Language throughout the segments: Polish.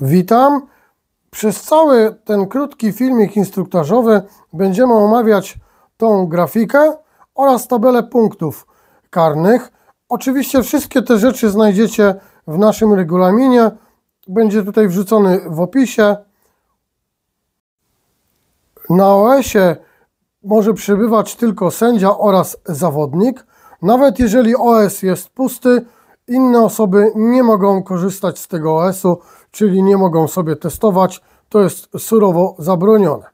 Witam. Przez cały ten krótki filmik instruktażowy będziemy omawiać tą grafikę oraz tabelę punktów karnych. Oczywiście wszystkie te rzeczy znajdziecie w naszym regulaminie. Będzie tutaj wrzucony w opisie. Na OS-ie może przebywać tylko sędzia oraz zawodnik. Nawet jeżeli OS jest pusty, inne osoby nie mogą korzystać z tego OS-u, czyli nie mogą sobie testować. To jest surowo zabronione.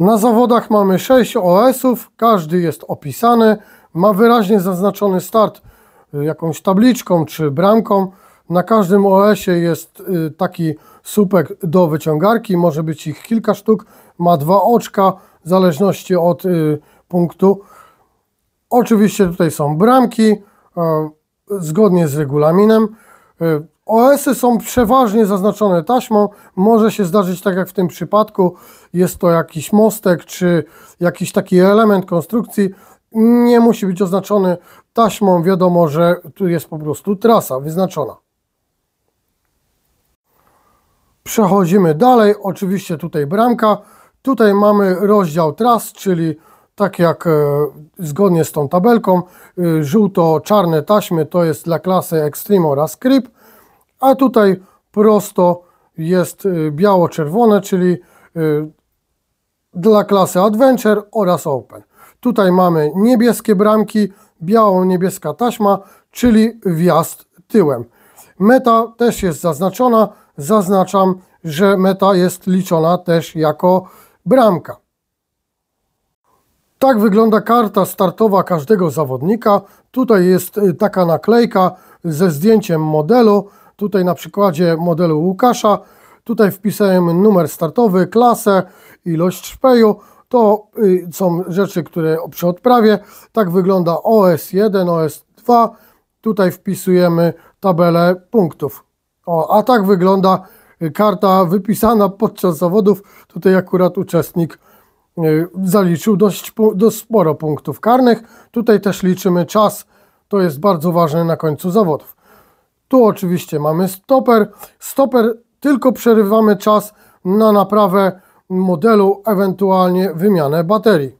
Na zawodach mamy 6 OS-ów, każdy jest opisany, ma wyraźnie zaznaczony start y, jakąś tabliczką czy bramką. Na każdym OS-ie jest y, taki słupek do wyciągarki, może być ich kilka sztuk, ma dwa oczka w zależności od y, punktu Oczywiście tutaj są bramki, e, zgodnie z regulaminem. E, OS-y są przeważnie zaznaczone taśmą. Może się zdarzyć tak jak w tym przypadku, jest to jakiś mostek czy jakiś taki element konstrukcji. Nie musi być oznaczony taśmą, wiadomo, że tu jest po prostu trasa wyznaczona. Przechodzimy dalej, oczywiście tutaj bramka. Tutaj mamy rozdział tras, czyli tak jak e, zgodnie z tą tabelką, e, żółto-czarne taśmy to jest dla klasy Extreme oraz Creep, a tutaj prosto jest e, biało-czerwone, czyli dla klasy Adventure oraz Open. Tutaj mamy niebieskie bramki, biało-niebieska taśma, czyli wjazd tyłem. Meta też jest zaznaczona. Zaznaczam, że meta jest liczona też jako bramka. Tak wygląda karta startowa każdego zawodnika. Tutaj jest y, taka naklejka ze zdjęciem modelu. Tutaj na przykładzie modelu Łukasza. Tutaj wpisałem numer startowy, klasę, ilość szpeju. To y, są rzeczy, które przy odprawie. Tak wygląda OS1, OS2. Tutaj wpisujemy tabelę punktów. O, a tak wygląda karta wypisana podczas zawodów. Tutaj akurat uczestnik Y, zaliczył dość, do sporo punktów karnych. Tutaj też liczymy czas, to jest bardzo ważne na końcu zawodów. Tu oczywiście mamy stoper. Stoper tylko przerywamy czas na naprawę modelu, ewentualnie wymianę baterii.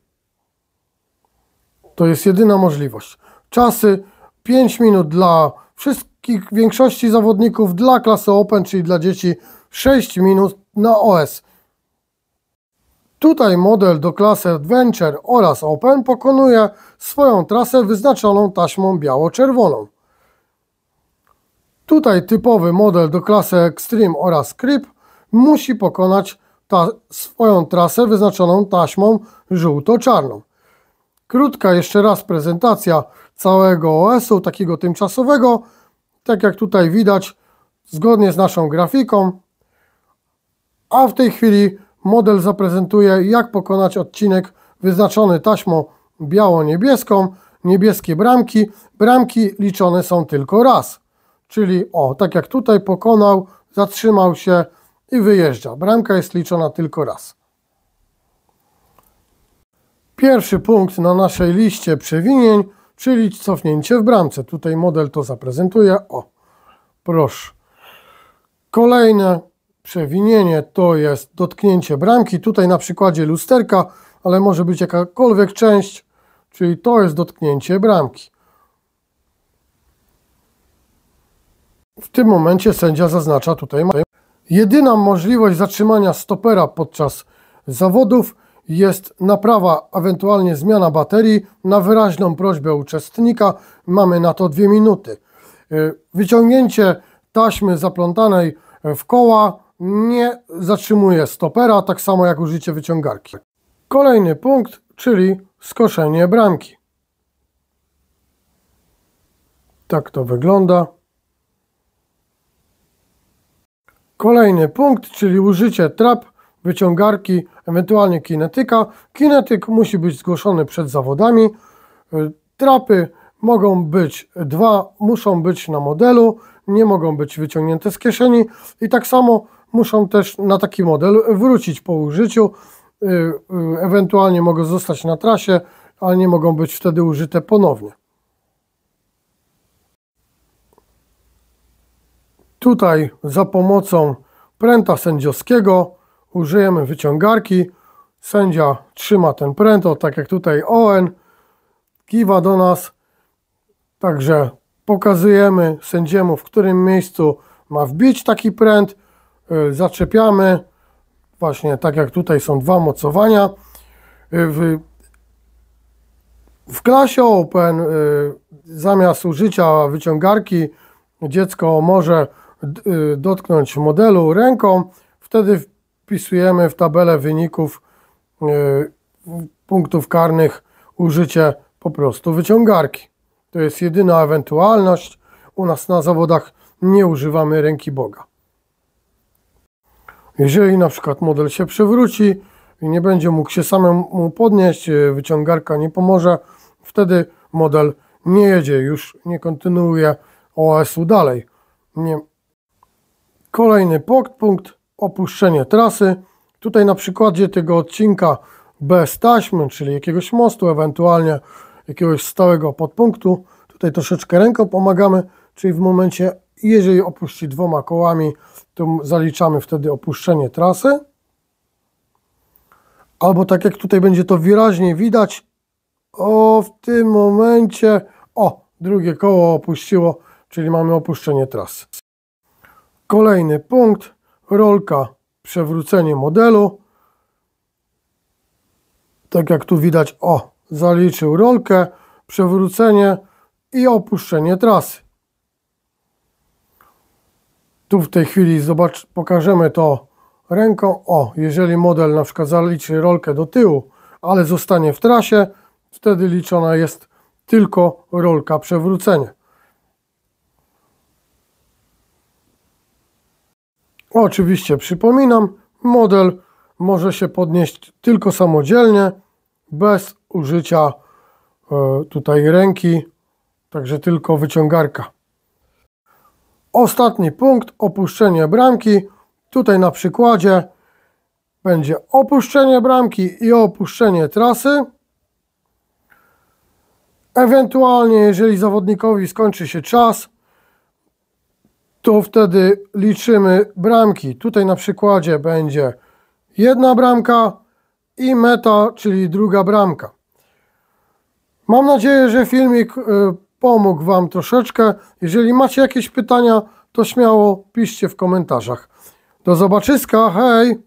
To jest jedyna możliwość. Czasy 5 minut dla wszystkich, większości zawodników, dla klasy Open, czyli dla dzieci 6 minut na OS. Tutaj model do klasy Adventure oraz Open pokonuje swoją trasę wyznaczoną taśmą biało-czerwoną. Tutaj typowy model do klasy Extreme oraz Creep musi pokonać ta swoją trasę wyznaczoną taśmą żółto-czarną. Krótka jeszcze raz prezentacja całego OS-u, takiego tymczasowego. Tak jak tutaj widać, zgodnie z naszą grafiką. A w tej chwili Model zaprezentuje, jak pokonać odcinek wyznaczony taśmą biało-niebieską, niebieskie bramki. Bramki liczone są tylko raz. Czyli o, tak jak tutaj pokonał, zatrzymał się i wyjeżdża. Bramka jest liczona tylko raz. Pierwszy punkt na naszej liście przewinień, czyli cofnięcie w bramce. Tutaj model to zaprezentuje. O, proszę. Kolejne Przewinienie to jest dotknięcie bramki, tutaj na przykładzie lusterka, ale może być jakakolwiek część, czyli to jest dotknięcie bramki. W tym momencie sędzia zaznacza tutaj jedyna możliwość zatrzymania stopera podczas zawodów jest naprawa, ewentualnie zmiana baterii na wyraźną prośbę uczestnika. Mamy na to dwie minuty. Y, wyciągnięcie taśmy zaplątanej w koła nie zatrzymuje stopera, tak samo jak użycie wyciągarki. Kolejny punkt, czyli skoszenie bramki. Tak to wygląda. Kolejny punkt, czyli użycie trap, wyciągarki, ewentualnie kinetyka. Kinetyk musi być zgłoszony przed zawodami. Y, trapy mogą być dwa, muszą być na modelu, nie mogą być wyciągnięte z kieszeni i tak samo muszą też na taki model wrócić po użyciu. Y, y, ewentualnie mogą zostać na trasie, ale nie mogą być wtedy użyte ponownie. Tutaj za pomocą pręta sędziowskiego użyjemy wyciągarki. Sędzia trzyma ten pręt, o, tak jak tutaj ON, kiwa do nas. Także pokazujemy sędziemu, w którym miejscu ma wbić taki pręt. Y, zaczepiamy, właśnie tak jak tutaj są dwa mocowania. Y, w, w klasie Open y, zamiast użycia wyciągarki dziecko może dotknąć modelu ręką, wtedy wpisujemy w tabelę wyników punktów karnych użycie po prostu wyciągarki. To jest jedyna ewentualność. U nas na zawodach nie używamy ręki Boga. Jeżeli na przykład model się przewróci i nie będzie mógł się samemu podnieść, e, wyciągarka nie pomoże, wtedy model nie jedzie, już nie kontynuuje OS-u dalej. Nie. Kolejny punkt, opuszczenie trasy. Tutaj na przykładzie tego odcinka bez taśmy, czyli jakiegoś mostu, ewentualnie jakiegoś stałego podpunktu. Tutaj troszeczkę ręką pomagamy, czyli w momencie jeżeli opuści dwoma kołami, to zaliczamy wtedy opuszczenie trasy. Albo tak jak tutaj będzie to wyraźnie widać, o w tym momencie, o drugie koło opuściło, czyli mamy opuszczenie trasy. Kolejny punkt, rolka, przewrócenie modelu. Tak jak tu widać, o zaliczył rolkę, przewrócenie i opuszczenie trasy. Tu w tej chwili zobacz, pokażemy to ręką. O, jeżeli model na przykład zaliczy rolkę do tyłu, ale zostanie w trasie, wtedy liczona jest tylko rolka przewrócenia. Oczywiście przypominam, model może się podnieść tylko samodzielnie, bez użycia e, tutaj ręki, także tylko wyciągarka. Ostatni punkt, opuszczenie bramki. Tutaj na przykładzie będzie opuszczenie bramki i opuszczenie trasy. Ewentualnie, jeżeli zawodnikowi skończy się czas, to wtedy liczymy bramki. Tutaj na przykładzie będzie jedna bramka i meta, czyli druga bramka. Mam nadzieję, że filmik y, pomógł Wam troszeczkę. Jeżeli macie jakieś pytania, to śmiało piszcie w komentarzach. Do zobaczyska, hej!